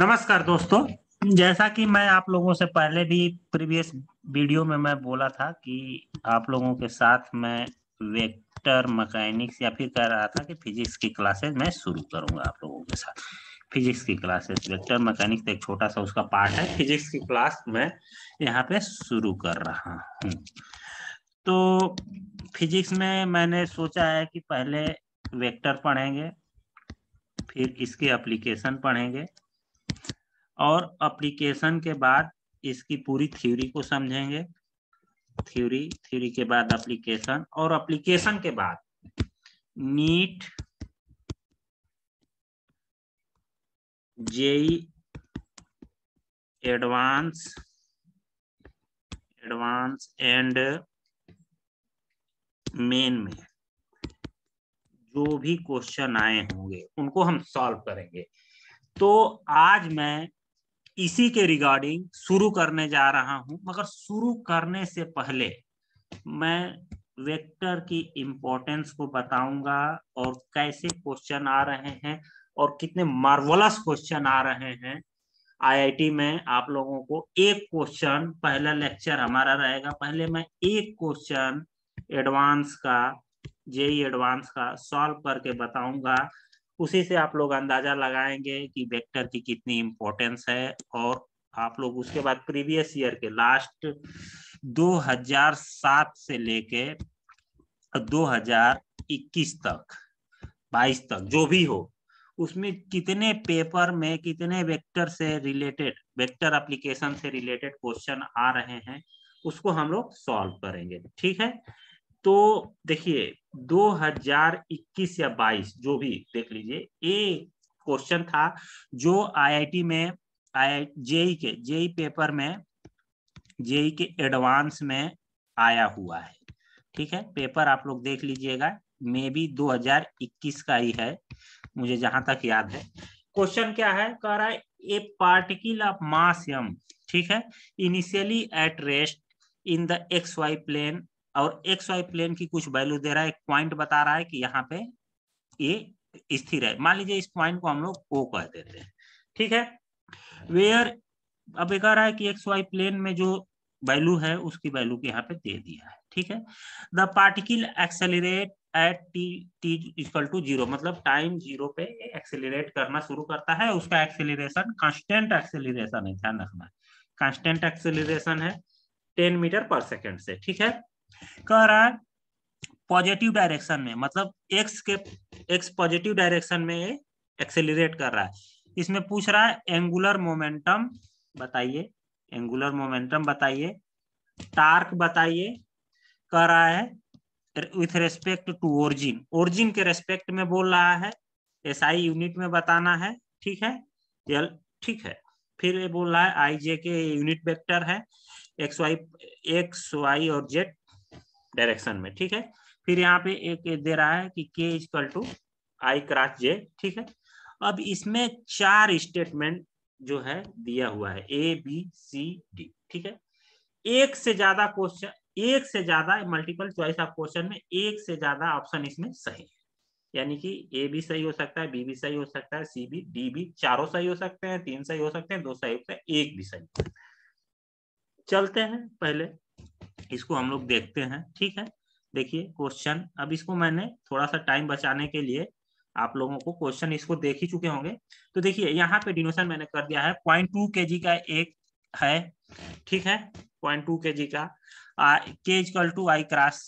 नमस्कार दोस्तों जैसा कि मैं आप लोगों से पहले भी प्रीवियस वीडियो में मैं बोला था कि आप लोगों के साथ मैं वेक्टर मैकेनिक्स या फिर कह रहा था कि फिजिक्स की क्लासेस मैं शुरू करूंगा आप लोगों के साथ फिजिक्स की क्लासेस वेक्टर मैकेनिक्स एक छोटा सा उसका पार्ट है फिजिक्स की क्लास मैं यहाँ पे शुरू कर रहा हूँ तो फिजिक्स में मैंने सोचा है कि पहले वेक्टर पढ़ेंगे फिर इसके एप्लीकेशन पढ़ेंगे और अप्लीकेशन के बाद इसकी पूरी थ्योरी को समझेंगे थ्योरी थ्योरी के बाद अप्लीकेशन और अप्लीकेशन के बाद NEET JEE advanced advanced and main में जो भी क्वेश्चन आए होंगे उनको हम सॉल्व करेंगे तो आज मैं इसी के रिगार्डिंग शुरू करने जा रहा हूं मगर शुरू करने से पहले मैं वेक्टर की इम्पोर्टेंस को बताऊंगा और कैसे क्वेश्चन आ रहे हैं और कितने मार्वलस क्वेश्चन आ रहे हैं आईआईटी में आप लोगों को एक क्वेश्चन पहला लेक्चर हमारा रहेगा पहले मैं एक क्वेश्चन एडवांस का जेई एडवांस e का सॉल्व करके बताऊंगा उसी से आप लोग अंदाजा लगाएंगे कि वेक्टर की कितनी इम्पोर्टेंस है और आप लोग उसके बाद प्रीवियस ईयर के लास्ट 2007 से लेके 2021 तक 22 तक जो भी हो उसमें कितने पेपर में कितने वेक्टर से रिलेटेड वेक्टर एप्लीकेशन से रिलेटेड क्वेश्चन आ रहे हैं उसको हम लोग सॉल्व करेंगे ठीक है तो देखिए 2021 या 22 जो भी देख लीजिए ये क्वेश्चन था जो आईआईटी में आई जेई के जेई पेपर में जेई के एडवांस में आया हुआ है ठीक है पेपर आप लोग देख लीजिएगा मे बी 2021 का ही है मुझे जहां तक याद है क्वेश्चन क्या है कह रहा है ए पार्टिकल ऑफ मास ठीक है initially at rest in the X Y plane और एक्स वाई प्लेन की कुछ वैल्यू दे रहा है एक पॉइंट बता रहा है कि यहाँ पे ये स्थिर है मान लीजिए इस पॉइंट को हम लोग ओ कह देते हैं ठीक है वेयर अब ये कह रहा है कि एक्स वाई प्लेन में जो वैल्यू है उसकी वैल्यू को यहाँ पे दे दिया है ठीक है the particle accelerate at T T equal to zero मतलब टाइम जीरो पे एक्सेलरेट करना शुरू करता है उसका एक्सेलरेशन कांस्टेंट एक्सेलरेशन है ध्यान रखना कांस्टेंट एक्सेलरेशन है टेन मीटर पर सेकेंड से ठीक है कह रहा है पॉजिटिव डायरेक्शन में मतलब एक्स के एक्स पॉजिटिव डायरेक्शन में एक्सेलरेट कर रहा है इसमें पूछ रहा है एंगुलर मोमेंटम बताइए एंगुलर मोमेंटम बताइए टार्क बताइए कह रहा है with respect to origin origin के रेस्पेक्ट में बोल रहा है एसआई यूनिट में बताना है ठीक है यल ठीक है फिर ये बोल रहा है I J K unit vector है एक्स वाई एक्स वाई और जेड डायरेक्शन में ठीक है फिर यहाँ पे एक दे रहा है कि K equal to I cross J ठीक है अब इसमें चार स्टेटमेंट जो है दिया हुआ है ए बी सी डी ठीक है एक से ज्यादा क्वेश्चन एक से ज्यादा मल्टीपल चॉइस ऑफ क्वेश्चन में एक से ज्यादा ऑप्शन इसमें सही है यानी कि ए भी सही हो सकता है बी भी सही हो सकता है सी भी डी भी चारों सही हो सकते हैं तीन सही हो सकते हैं दो सही हो सकते हैं एक भी सही चलते हैं पहले इसको हम लोग देखते हैं ठीक है देखिए क्वेश्चन अब इसको मैंने थोड़ा सा टाइम बचाने के लिए आप लोगों को क्वेश्चन इसको देख ही चुके होंगे तो देखिए यहाँ पे डिनोशन मैंने कर दिया है पॉइंट टू के जी का एक है ठीक है पॉइंट टू के जी का K equal to I cross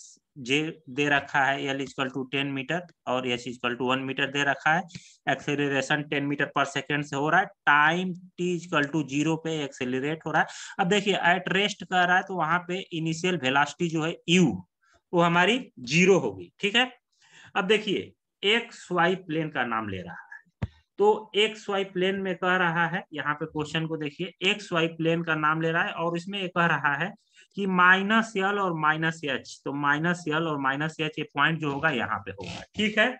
J दे रखा है L equal to ten metre और S equal to one metre दे रखा है acceleration ten metre per second से हो रहा है time T equal to zero पे एक्सेलरेट हो रहा है अब देखिए एट रेस्ट कर रहा है तो वहां पे इनिशियल वेलासिटी जो है यू वो हमारी जीरो होगी ठीक है अब देखिए एक्स वाई प्लेन का नाम ले रहा है तो एक्स वाई प्लेन में कह रहा है यहाँ पे क्वेश्चन को देखिए एक्स वाई प्लेन का नाम ले रहा है और इसमें ये कह रहा है कि माइनस एल और माइनस एच तो माइनस एल और माइनस एच ये पॉइंट जो होगा यहाँ पे होगा ठीक है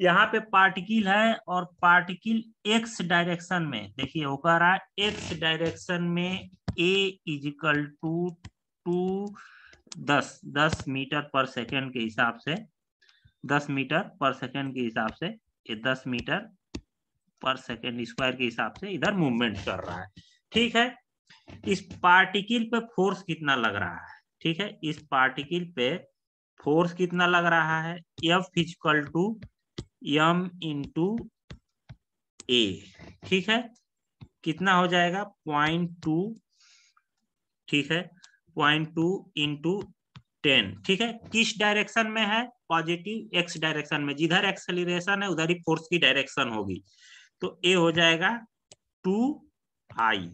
यहाँ पे पार्टिकल है और पार्टिकल एक्स डायरेक्शन में देखिए वो कह रहा है एक्स डायरेक्शन में ए इजिकल टू टू दस दस मीटर पर सेकेंड के हिसाब से दस मीटर पर सेकेंड के हिसाब से ये दस मीटर पर सेकेंड स्क्वायर के हिसाब से इधर मूवमेंट कर रहा है ठीक है इस पार्टिकल पे फोर्स कितना लग रहा है ठीक है इस पार्टिकल पे फोर्स कितना लग रहा है F physical to M to A ठीक है कितना हो जाएगा पॉइंट टू ठीक है पॉइंट टू इंटू टेन ठीक है किस डायरेक्शन में है पॉजिटिव एक्स डायरेक्शन में जिधर एक्सेलरेशन है उधर ही फोर्स की डायरेक्शन होगी तो ए हो जाएगा टू आई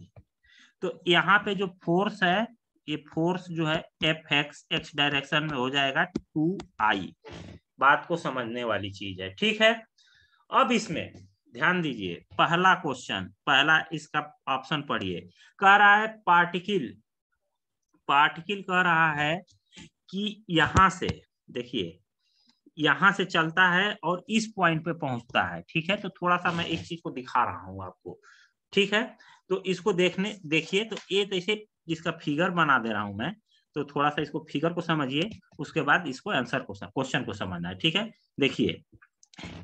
तो यहाँ पे जो फोर्स है ये फोर्स जो है एफ एक्स एक्स डायरेक्शन में हो जाएगा टू आई बात को समझने वाली चीज है ठीक है अब इसमें ध्यान दीजिए पहला क्वेश्चन पहला इसका ऑप्शन पढ़िए कह रहा है पार्टिकल पार्टिकल कह रहा है कि यहां से देखिए यहां से चलता है और इस पॉइंट पे पहुंचता है ठीक है तो थोड़ा सा मैं एक चीज को दिखा रहा हूं आपको ठीक है तो इसको देखने देखिए तो ये जैसे इसका फिगर बना दे रहा हूं मैं तो थोड़ा सा इसको फिगर को समझिए उसके बाद इसको आंसर को क्वेश्चन को समझना है ठीक है देखिए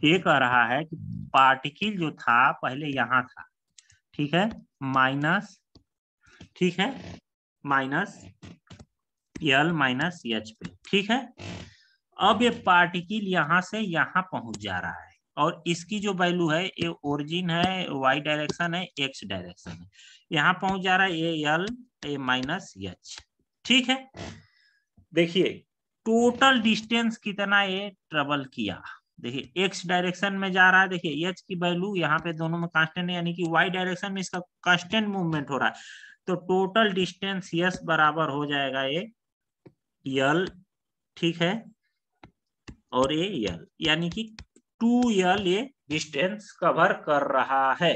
ये कह रहा है कि पार्टिकल जो था पहले यहां था ठीक है माइनस ठीक है माइनस एल माइनस एच पे ठीक है अब ये पार्टिकल यहाँ से यहाँ पहुंच जा रहा है और इसकी जो वैल्यू है ये ओरिजिन है वाई डायरेक्शन है एक्स डायरेक्शन है यहाँ पहुंच जा रहा है A L A minus H ठीक है देखिए टोटल डिस्टेंस कितना ये ट्रेवल किया देखिए एक्स डायरेक्शन में जा रहा है देखिए एच की वैल्यू यहाँ पे दोनों में कांस्टेंट है यानी कि वाई डायरेक्शन में इसका कांस्टेंट मूवमेंट हो रहा है तो टोटल डिस्टेंस यस बराबर हो जाएगा ये यल ठीक है और ये यल यानी कि टू यल ये डिस्टेंस कवर कर रहा है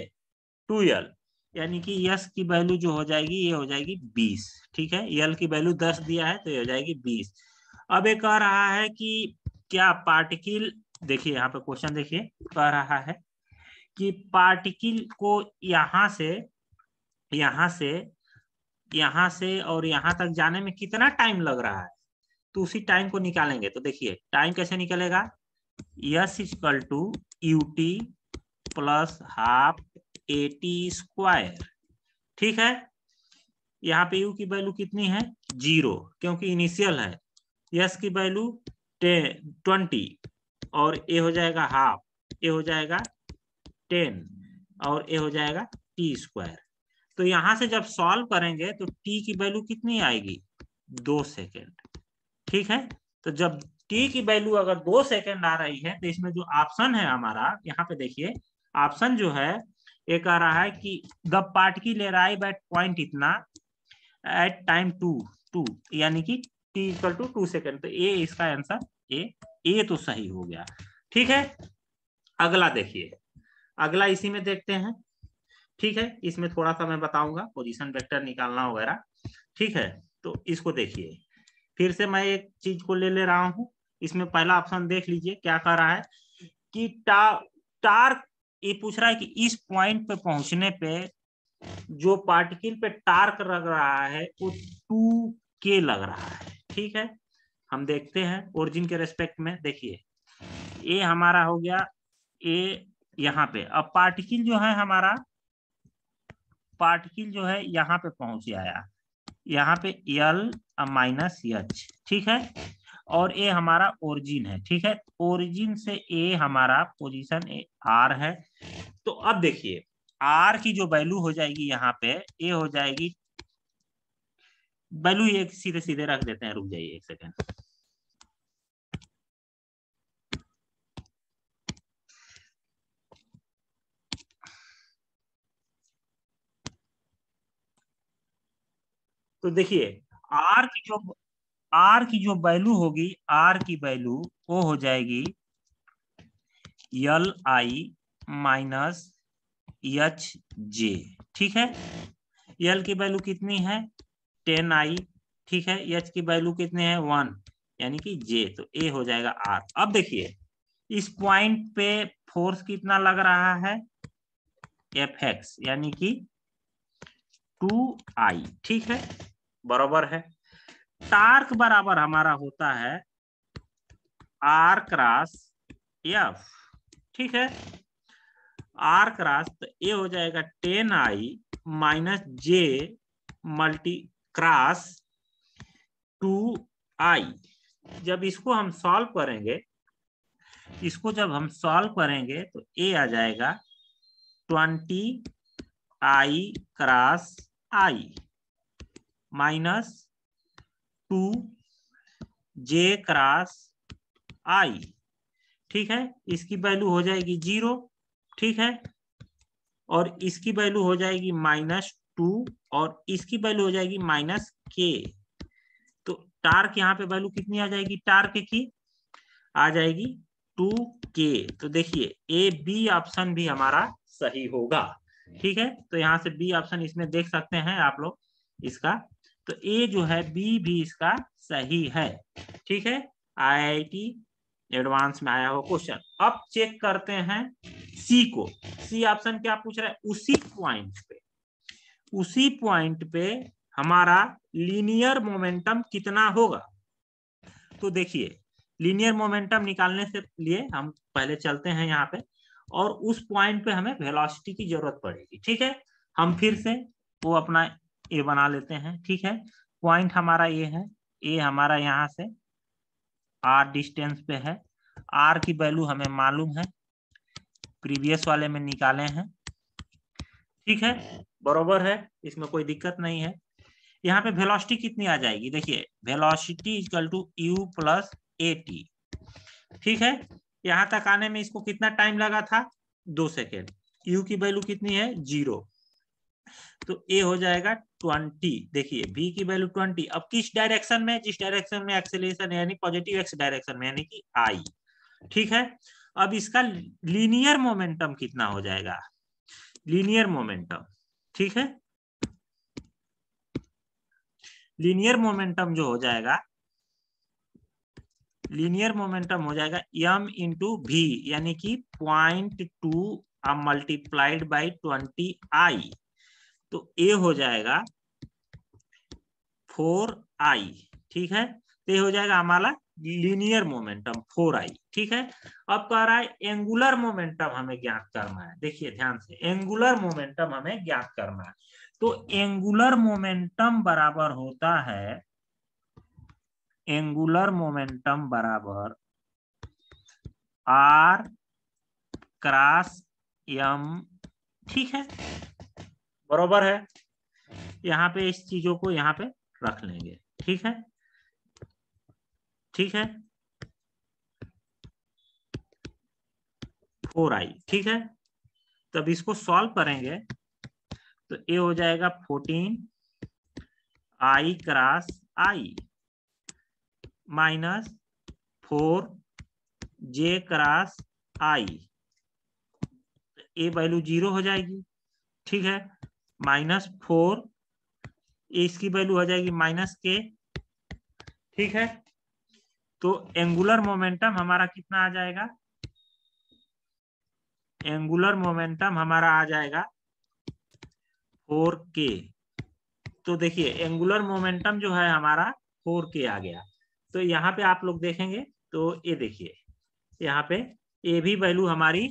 टू यल यानी कि यस की वैल्यू जो हो जाएगी ये हो जाएगी बीस ठीक है यल की वैल्यू दस दिया है तो ये हो जाएगी बीस अब ये कह रहा है कि क्या पार्टिकल देखिए यहाँ पे क्वेश्चन देखिए कह रहा है कि पार्टिकल को यहां से यहां से यहां से और यहां तक जाने में कितना टाइम लग रहा है तो उसी टाइम को निकालेंगे तो देखिए टाइम कैसे निकलेगा S equal to U T plus half A T square ठीक है यहाँ पे यू की वैल्यू कितनी है जीरो क्योंकि इनिशियल है यस की वैल्यू ट्वेंटी और ए हो जाएगा हाफ ए हो जाएगा टेन और ए हो जाएगा टी स्क्वायर तो यहां से जब सॉल्व करेंगे तो टी की वैल्यू कितनी आएगी दो सेकेंड ठीक है तो जब टी की वैल्यू अगर दो सेकेंड आ रही है तो इसमें जो ऑप्शन है हमारा यहाँ पे देखिए ऑप्शन जो है ये कह रहा है कि the particle arrive at point इतना एट टाइम टू टू यानी कि T equal to two second तो ए इसका आंसर ए ए तो सही हो गया ठीक है अगला देखिए अगला इसी में देखते हैं ठीक है इसमें थोड़ा सा मैं बताऊंगा पोजीशन वेक्टर निकालना वगैरह ठीक है तो इसको देखिए फिर से मैं एक चीज को ले ले रहा हूं इसमें पहला ऑप्शन देख लीजिए क्या कह रहा है कि टा, ये पूछ रहा है कि इस पॉइंट पे पहुंचने पे जो पार्टिकल पे टार्क लग रहा है वो टू के लग रहा है ठीक है हम देखते हैं ओरिजिन के रेस्पेक्ट में देखिए ये हमारा हो गया ए यहाँ पे अब पार्टिकल जो है हमारा पार्टिकल जो है यहाँ पे पहुंच आया यहाँ पे यल माइनस एच ठीक है और ए हमारा ओरिजिन है ठीक है ओरिजिन से ए हमारा पोजीशन ए आर है तो अब देखिए आर की जो वैल्यू हो जाएगी यहाँ पे ए हो जाएगी वैल्यू ये सीधे सीधे रख देते हैं रुक जाइए एक सेकेंड तो देखिए आर की जो आर की जो वैल्यू होगी आर की वैल्यू वो हो जाएगी L I minus H J ठीक है एल की वैल्यू कितनी है टेन आई ठीक है एच की वैल्यू कितनी है वन यानी कि जे तो ए हो जाएगा आर अब देखिए इस पॉइंट पे फोर्स कितना लग रहा है एफ एक्स यानी कि टू आई ठीक है बराबर है टार्क बराबर हमारा होता है आर क्रास एफ ठीक है आर क्रास तो ए हो जाएगा ten I minus J multi cross two I जब इसको हम सॉल्व करेंगे इसको जब हम सॉल्व करेंगे तो ए आ जाएगा twenty I cross I minus two J cross I ठीक है इसकी वैल्यू हो जाएगी जीरो ठीक है और इसकी वैल्यू हो जाएगी माइनस टू और इसकी वैल्यू हो जाएगी माइनस के तो टार्क यहाँ पे वैल्यू कितनी आ जाएगी टार्क की आ जाएगी टू के तो देखिए ए बी ऑप्शन भी हमारा सही होगा ठीक है तो यहां से बी ऑप्शन इसमें देख सकते हैं आप लोग इसका तो ए जो है बी भी इसका सही है ठीक है आईआईटी एडवांस में आया हुआ क्वेश्चन अब चेक करते हैं सी को सी ऑप्शन क्या पूछ रहा है उसी पॉइंट पे उसी पॉइंट पे हमारा लीनियर मोमेंटम कितना होगा तो देखिए लीनियर मोमेंटम निकालने से लिए हम पहले चलते हैं यहाँ पे और उस पॉइंट पे हमें वेलोसिटी की जरूरत पड़ेगी ठीक है हम फिर से वो अपना ए बना लेते हैं ठीक है पॉइंट हमारा ये है ए हमारा यहाँ से आर डिस्टेंस पे है आर की वैल्यू हमें मालूम है प्रीवियस वाले में निकाले हैं ठीक है बरोबर है इसमें कोई दिक्कत नहीं है यहाँ पे वेलोसिटी कितनी आ जाएगी देखिए velocity equal to U plus A T ठीक है यहाँ तक आने में इसको कितना टाइम लगा था दो सेकेंड यू की वैल्यू कितनी है जीरो तो ए हो जाएगा ट्वेंटी देखिए बी की वैल्यू ट्वेंटी अब किस डायरेक्शन में जिस डायरेक्शन में एक्सेलेशन यानी पॉजिटिव एक्स डायरेक्शन में यानी कि आई ठीक है अब इसका लीनियर मोमेंटम कितना हो जाएगा लीनियर मोमेंटम ठीक है लीनियर मोमेंटम जो हो जाएगा लीनियर मोमेंटम हो जाएगा m इंटू भी यानी कि point two multiplied by twenty I तो ए हो जाएगा फोर आई ठीक है तो हो जाएगा हमारा लीनियर मोमेंटम फोर आई ठीक है अब कह रहा है एंगुलर मोमेंटम हमें ज्ञात करना है देखिए ध्यान से एंगुलर मोमेंटम हमें ज्ञात करना है तो एंगुलर मोमेंटम बराबर होता है एंगुलर मोमेंटम बराबर आर क्रॉस एम ठीक है बरोबर है यहाँ पे इस चीजों को यहाँ पे रख लेंगे ठीक है ठीक है फोर आई ठीक है तब इसको सॉल्व करेंगे तो ए हो जाएगा fourteen I cross I minus four J cross I A value zero हो जाएगी ठीक है माइनस फोर इसकी वैल्यू हो जाएगी माइनस के ठीक है तो एंगुलर मोमेंटम हमारा कितना आ जाएगा एंगुलर मोमेंटम हमारा आ जाएगा फोर के तो देखिए एंगुलर मोमेंटम जो है हमारा फोर के आ गया तो यहाँ पे आप लोग देखेंगे तो ये देखिए यहाँ पे ये भी वैल्यू हमारी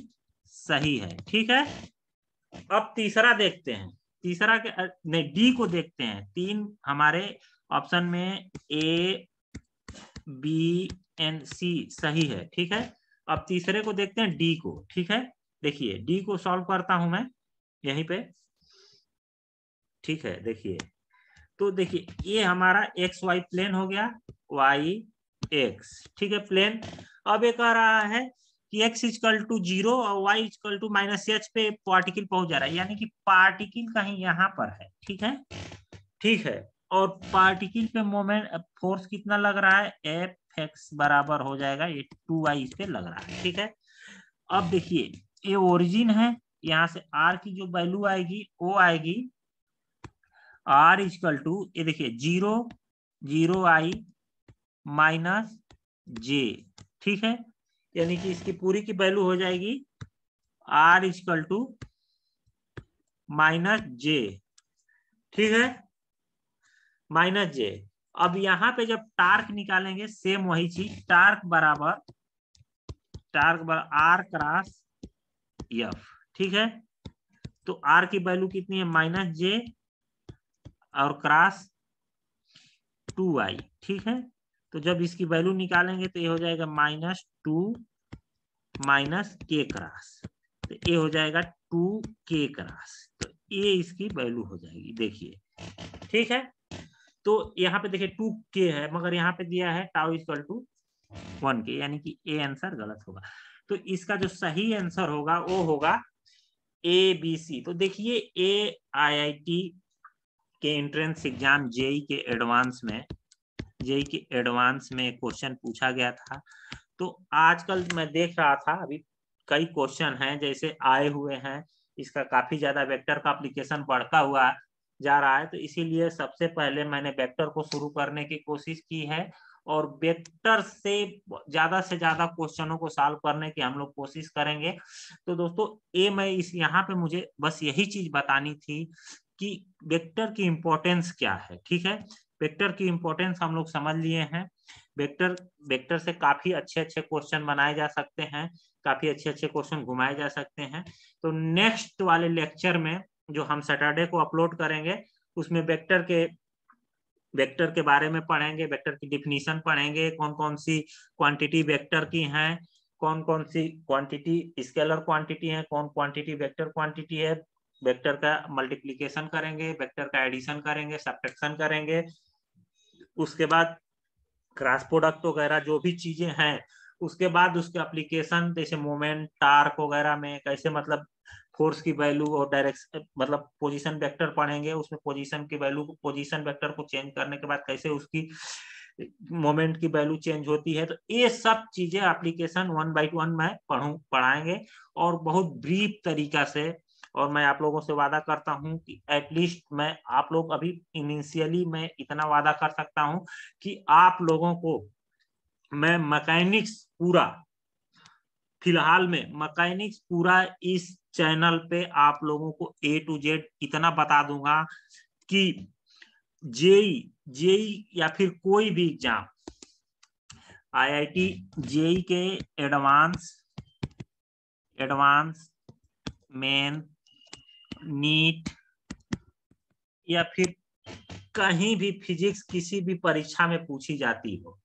सही है ठीक है अब तीसरा देखते हैं तीसरा नहीं डी को देखते हैं तीन हमारे ऑप्शन में ए बी एन सी सही है ठीक है अब तीसरे को देखते हैं डी को ठीक है देखिए डी को सॉल्व करता हूं मैं यहीं पे ठीक है देखिए तो देखिए ये हमारा एक्स वाई प्लेन हो गया वाई एक्स ठीक है प्लेन अब ये कह रहा है कि x इजकल टू जीरो और y equal to minus H पे पार्टिकल पहुंच जा रहा है यानी कि पार्टिकल कहीं यहाँ पर है ठीक है ठीक है और पार्टिकल पे मोमेंट फोर्स कितना लग रहा है एफ एक्स बराबर हो जाएगा ये टू वाई इस पे लग रहा है ठीक है अब देखिए ये ओरिजिन है यहाँ से आर की जो वैल्यू आएगी वो आएगी आर इजकल टू ये देखिए zero zero I minus J ठीक है यानी कि इसकी पूरी की वैल्यू हो जाएगी R equal to minus J ठीक है माइनस जे अब यहां पे जब टार्क निकालेंगे सेम वही चीज टार्क बराबर टार्क बराबर आर क्रॉस यफ ठीक है तो आर की वैल्यू कितनी है माइनस जे और क्रॉस टू आई ठीक है तो जब इसकी वैल्यू निकालेंगे तो ये हो जाएगा minus two minus K cross तो ए हो जाएगा टू के क्रास तो ए इसकी वैल्यू हो जाएगी देखिए ठीक है तो यहाँ पे देखिए टू के है मगर यहाँ पे दिया है टाउ इज टू वन के यानी कि ए आंसर गलत होगा तो इसका जो सही आंसर होगा वो होगा ए बी सी तो देखिए ए आई आई टी के एंट्रेंस एग्जाम जेई के एडवांस में जेई e के एडवांस में क्वेश्चन पूछा गया था तो आजकल मैं देख रहा था अभी कई क्वेश्चन हैं जैसे आए हुए हैं इसका काफी ज्यादा वेक्टर का अप्लीकेशन बढ़ता हुआ जा रहा है तो इसीलिए सबसे पहले मैंने वेक्टर को शुरू करने की कोशिश की है और वेक्टर से ज्यादा से ज्यादा क्वेश्चनों को सॉल्व करने की हम लोग कोशिश करेंगे तो दोस्तों ए मैं इस यहाँ पे मुझे बस यही चीज बतानी थी कि वेक्टर की इम्पोर्टेंस क्या है ठीक है वेक्टर की इंपॉर्टेंस हम लोग समझ लिए हैं वेक्टर वेक्टर से काफी अच्छे अच्छे क्वेश्चन बनाए जा सकते हैं काफी अच्छे अच्छे क्वेश्चन घुमाए जा सकते हैं तो नेक्स्ट वाले लेक्चर में जो हम सैटरडे को अपलोड करेंगे उसमें वेक्टर के वेक्टर के बारे में पढ़ेंगे वेक्टर की डिफिनीशन पढ़ेंगे कौन कौन सी क्वांटिटी वेक्टर की है कौन कौन सी क्वांटिटी स्केलर क्वांटिटी है कौन क्वांटिटी वेक्टर क्वांटिटी है वेक्टर का मल्टीप्लिकेशन करेंगे वेक्टर का एडिशन करेंगे सब्ट्रैक्शन करेंगे उसके बाद क्रॉस प्रोडक्ट वगैरह जो भी चीजें हैं उसके बाद उसके एप्लीकेशन जैसे मोमेंट टार्क वगैरह में कैसे मतलब फोर्स की वैल्यू और डायरेक्शन मतलब पोजीशन वेक्टर पढ़ेंगे उसमें पोजीशन की वैल्यू को पोजीशन वेक्टर को चेंज करने के बाद कैसे उसकी मोमेंट की वैल्यू चेंज होती है तो ये सब चीजें एप्लीकेशन वन बाई वन में पढ़ू पढ़ाएंगे और बहुत ब्रीफ तरीका से और मैं आप लोगों से वादा करता हूँ कि एटलीस्ट मैं आप लोग अभी इनिशियली मैं इतना वादा कर सकता हूँ कि आप लोगों को मैं मैकेनिक्स पूरा फिलहाल में मैकेनिक्स पूरा इस चैनल पे आप लोगों को ए टू जेड इतना बता दूंगा कि जेई जेई e, e या फिर कोई भी एग्जाम आईआईटी जेई के एडवांस एडवांस मेन नीट या फिर कहीं भी फिजिक्स किसी भी परीक्षा में पूछी जाती हो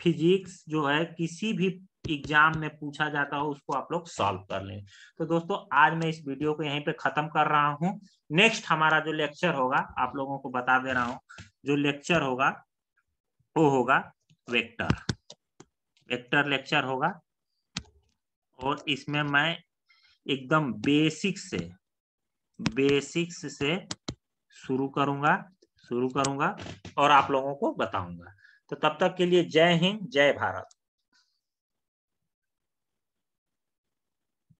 फिजिक्स जो है किसी भी एग्जाम में पूछा जाता हो उसको आप लोग सॉल्व कर लें तो दोस्तों आज मैं इस वीडियो को यहीं पे खत्म कर रहा हूं नेक्स्ट हमारा जो लेक्चर होगा आप लोगों को बता दे रहा हूं जो लेक्चर होगा वो होगा वेक्टर वेक्टर लेक्चर होगा और इसमें मैं एकदम बेसिक से बेसिक्स से शुरू करूंगा शुरू करूंगा और आप लोगों को बताऊंगा तो तब तक के लिए जय हिंद जय भारत